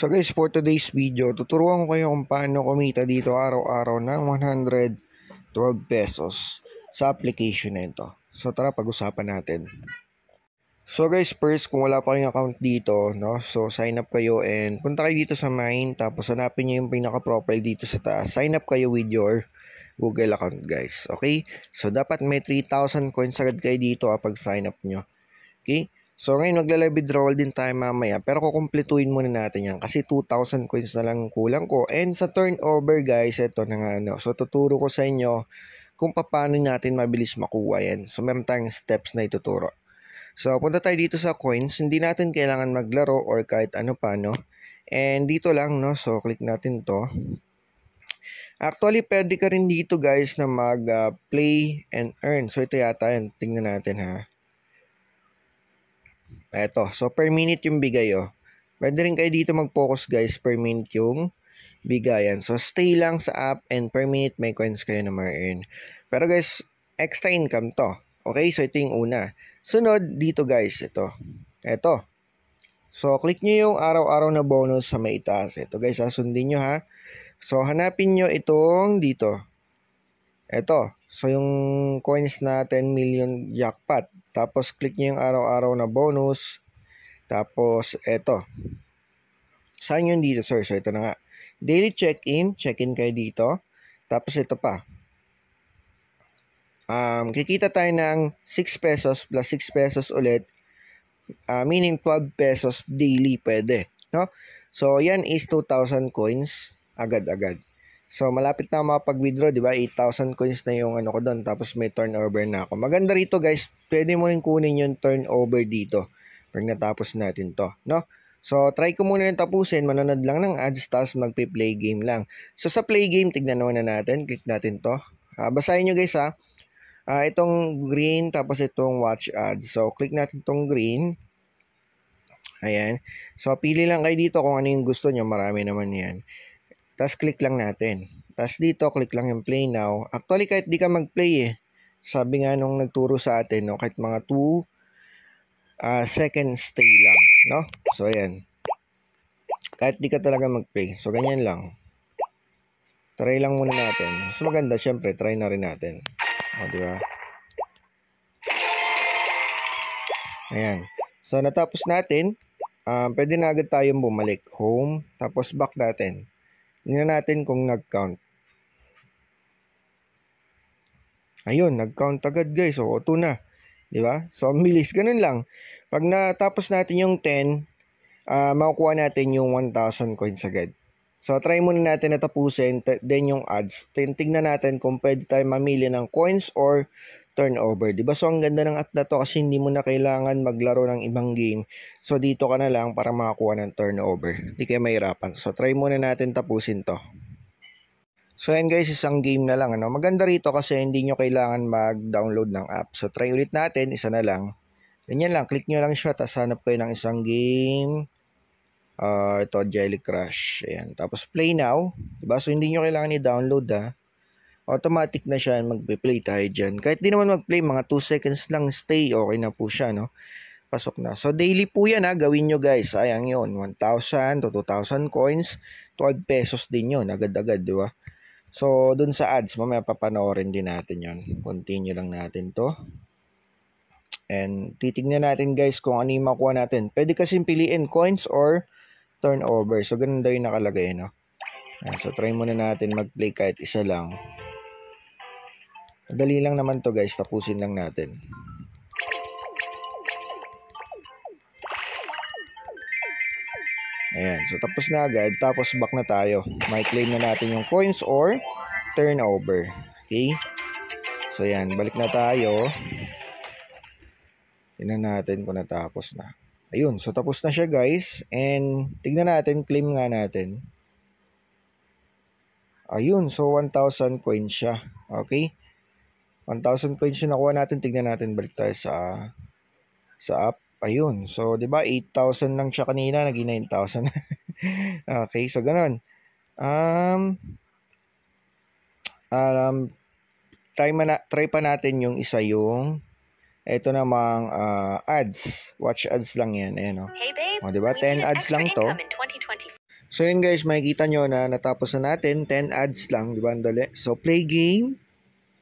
So guys, for today's video, tuturuan ko kayo kung paano kumita dito araw-araw ng 112 pesos sa application na ito. So tara, pag-usapan natin. So guys, first, kung wala pa kayong account dito, no, so sign up kayo and punta kayo dito sa mine, tapos hanapin nyo yung pinaka-profile dito sa taas. Sign up kayo with your Google account guys, okay? So dapat may 3,000 coins agad kayo dito kapag ah, sign up nyo. Okay? So ngayon magla-live withdrawal din tayo mamaya pero kukumpletuhin muna natin yan kasi 2,000 coins na lang kulang ko. And sa turnover guys, ito na nga ano. So tuturo ko sa inyo kung paano natin mabilis makuha yan. So meron tayong steps na ituturo. So punta tayo dito sa coins, hindi natin kailangan maglaro or kahit ano pa no. And dito lang no, so click natin to. Actually, pwede ka rin dito guys na mag-play ah, and earn. So ito yata yun, tingnan natin ha. Eto, So, per minute yung bigay, oh. Pwede rin kayo dito mag-focus, guys, per minute yung bigayan. So, stay lang sa app and per minute may coins kayo na ma-earn. Pero, guys, extra income to. Okay? So, ito yung una. Sunod, dito, guys, ito. Ito. So, click nyo yung araw-araw na bonus sa may itaas. Ito, guys, ha? Ah, sundin nyo, ha? So, hanapin nyo itong dito. Ito. So, yung coins na 10 million jackpot. Tapos click niyo yung araw-araw na bonus. Tapos eto. Saan yun dito sir? So ito na nga. Daily check-in. Check-in kayo dito. Tapos ito pa. Um, kikita tayo ng 6 pesos plus 6 pesos ulit. Uh, meaning 12 pesos daily pwede. No? So yan is 2,000 coins agad-agad. So, malapit na makapag-withdraw, di ba? 8,000 coins na yung ano ko doon. Tapos may turnover na ako. Maganda rito guys, pwede mo rin kunin yung turnover dito pag natapos natin to, no? So, try ko muna yung tapusin. Manonood lang ng ads, tapos magpe-play game lang. So, sa play game, tignan na natin. Click natin to. Uh, basahin niyo, guys ha. Uh, itong green, tapos itong watch ads. So, click natin tong green. Ayan. So, pili lang kayo dito kung ano yung gusto niyo, Marami naman yan. Tapos click lang natin. Tapos dito, click lang yung play now. Actually, kahit di ka mag-play eh. Sabi nga nung nagturo sa atin, no? kahit mga 2 uh, ah, seconds stay lang. No? So, ayan. Kahit di ka talaga mag-play. So, ganyan lang. Try lang muna natin. Mas maganda, syempre, try na rin natin. O, di ba? Ayan. So, natapos natin. Uh, pwede na agad tayong bumalik. Home. Tapos, back natin. Tingnan natin kung nag-count. Ayun, nag-count agad guys. O, 2 na. Di ba? So, ang bilis. Ganun lang. Pag natapos natin yung 10, uh, ah, makukuha natin yung 1,000 coins agad. So, try muna natin natapusin then yung ads. Tingnan natin kung pwede tayo mamili ng coins or turnover, 'di ba? So ang ganda ng app na to kasi hindi mo na kailangan maglaro ng ibang game. So dito ka na lang para makakuha ng turnover. Hindi kayo mahirapan. So try muna natin tapusin 'to. So yan guys, isang game na lang. Ano? Maganda rito kasi hindi niyo kailangan mag-download ng app. So try ulit natin, isa na lang. Ganyan lang, click niyo lang siya, tapos hanap kayo ng isang game. Uh, ito, Jelly Crush. Ayan. Tapos play now. Diba? So hindi nyo kailangan i-download ha automatic na siya magpe-play tayo dyan. Kahit di naman mag-play, mga 2 seconds lang stay, okay na po siya, no? Pasok na. So, daily po yan, ha? Gawin nyo, guys. Sayang yon 1,000 to 2,000 coins. 12 pesos din yon agad-agad, di ba? So, dun sa ads, mamaya papanoorin din natin yon Continue lang natin to. And titignan natin guys kung ano yung makuha natin. Pwede kasi piliin coins or turnover. So, ganun daw yung nakalagay, no? So, try muna natin mag-play kahit isa lang. Madali lang naman to guys, tapusin lang natin. Ayan, so tapos na agad, tapos back na tayo. May claim na natin yung coins or turnover. Okay? So ayan, balik na tayo. Tingnan natin kung natapos na. Ayun, so tapos na siya guys. And tignan natin, claim nga natin. Ayun, so 1,000 coins siya. Okay? 1,000 coins yung nakuha natin. Tignan natin, balik tayo sa, sa app. Ayun. So, di ba, 8,000 lang siya kanina, naging 9,000. okay, so ganun. Um, um, try, man, try pa natin yung isa yung ito namang uh, ads. Watch ads lang yan. Ayan, no? Oh. Hey babe, o, diba? 10 ads lang to. So yun guys, makikita nyo na natapos na natin. 10 ads lang. Diba? Ang dali. So play game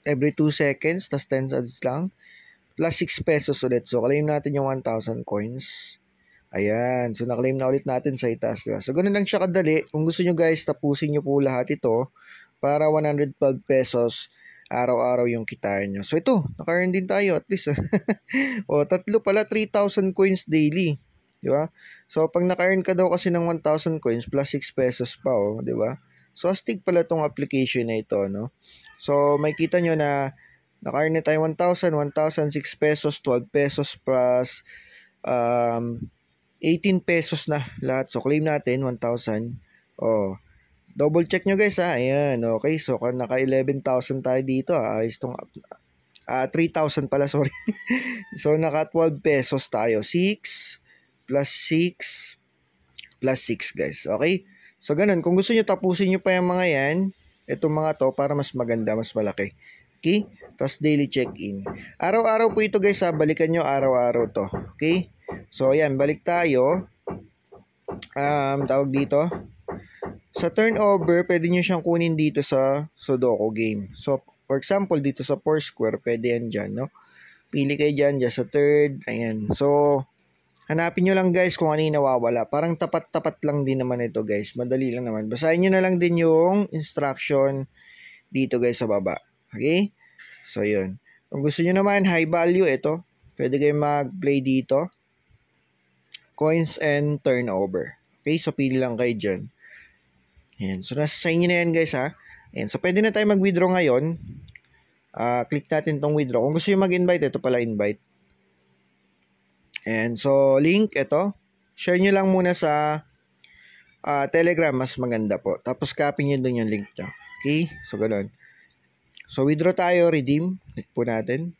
every 2 seconds, tas 10 cents lang. Plus 6 pesos ulit. So, claim natin yung 1,000 coins. Ayan. So, naklaim na ulit natin sa itas. Diba? So, ganun lang siya kadali. Kung gusto nyo guys, tapusin nyo po lahat ito para 112 pesos araw-araw yung kitain nyo. So, ito. Nakaroon din tayo at least. o, tatlo pala. 3,000 coins daily. Di ba? So, pag naka-earn ka daw kasi ng 1,000 coins plus 6 pesos pa, oh, di ba? Swastik pala tong application na ito, no? So, may kita nyo na nakain na tayo 1,000, 1,006 pesos, 12 pesos plus um, 18 pesos na lahat. So, claim natin 1,000. Oh, double check nyo guys ha. Ayan, okay. So, naka 11,000 tayo dito ha. Ayos tong uh, ah, 3,000 pala, sorry. so, naka 12 pesos tayo. 6 plus 6 plus 6 guys. Okay? So, ganun. Kung gusto nyo, tapusin nyo pa yung mga yan, itong mga to, para mas maganda, mas malaki. Okay? Tapos daily check-in. Araw-araw po ito guys ha, balikan nyo araw-araw to. Okay? So, ayan, balik tayo. Um, tawag dito. Sa turnover, pwede nyo siyang kunin dito sa Sudoku game. So, for example, dito sa Foursquare, pwede yan dyan, no? Pili kayo dyan, dyan sa third. Ayan. So, Hanapin nyo lang guys kung ano yung nawawala. Parang tapat-tapat lang din naman ito guys. Madali lang naman. Basahin nyo na lang din yung instruction dito guys sa baba. Okay? So, yun. Kung gusto nyo naman, high value ito. Pwede kayo mag-play dito. Coins and turnover. Okay? So, pili lang kayo dyan. Ayan. So, nasa sa inyo na yan guys ha. Ayan. So, pwede na tayo mag-withdraw ngayon. Uh, click natin tong withdraw. Kung gusto nyo mag-invite, ito pala invite. And so, link, ito. Share nyo lang muna sa uh, Telegram, mas maganda po. Tapos, copy nyo doon yung link nyo. Okay? So, ganun. So, withdraw tayo, redeem. Click po natin.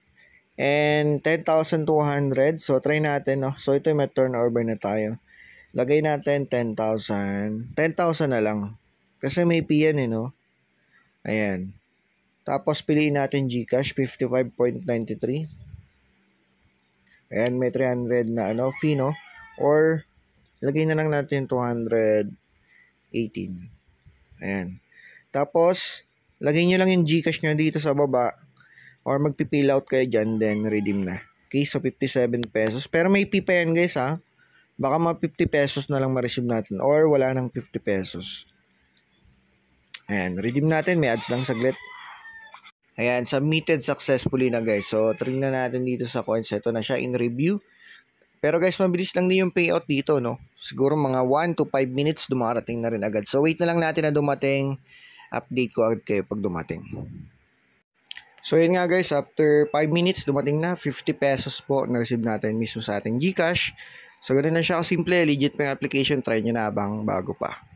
And 10,200. So, try natin, no? So, ito yung may turnover na tayo. Lagay natin 10,000. 10,000 na lang. Kasi may P eh, no? Ayan. Tapos, piliin natin Gcash, 55.93. Ayan, may 300 na ano, fee, no? Or, lagay na lang natin 218. Ayan. Tapos, lagay nyo lang yung Gcash nyo dito sa baba or magpipill out kayo dyan, then redeem na. Okay, so 57 pesos. Pero may fee yan, guys, ha? Baka mga 50 pesos na lang ma-receive natin or wala nang 50 pesos. Ayan, redeem natin. May ads lang saglit. Ayan, submitted successfully na guys. So, tingnan natin dito sa coins. Ito na siya in review. Pero guys, mabilis lang din yung payout dito, no? Siguro mga 1 to 5 minutes dumarating na rin agad. So, wait na lang natin na dumating. Update ko agad kayo pag dumating. So, yun nga guys, after 5 minutes, dumating na 50 pesos po na-receive natin mismo sa ating Gcash. So, ganun na siya Simple, Legit pa application. Try nyo na abang bago pa.